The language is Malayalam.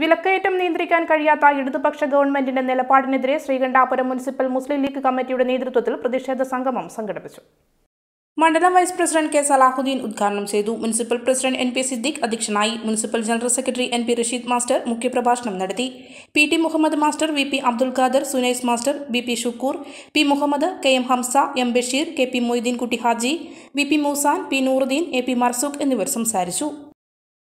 വിലക്കയറ്റം നിയന്ത്രിക്കാൻ കഴിയാത്ത ഇടതുപക്ഷ ഗവൺമെന്റിന്റെ നിലപാടിനെതിരെ ശ്രീകണ്ഠാപുരം മുനിസിപ്പൽ മുസ്ലിം ലീഗ് കമ്മിറ്റിയുടെ നേതൃത്വത്തിൽ പ്രതിഷേധ സംഗമം സംഘടിപ്പിച്ചു മണ്ഡലം വൈസ് പ്രസിഡന്റ് കെ സലാഹുദ്ദീൻ ഉദ്ഘാടനം ചെയ്തു municipal president N P Siddique അധ്യക്ഷനായി municipal general secretary N P Rasheed master മുഖ്യപ്രഭാഷണം നടത്തി P T Muhammad master V P Abdul Khader Sunais master B P Shukkur P Muhammad K M Hamza M Basheer K P Moideen Kutty Haji V P Moosan P Nooruddin A P Marzook എന്നിവർ സംസാരിച്ചു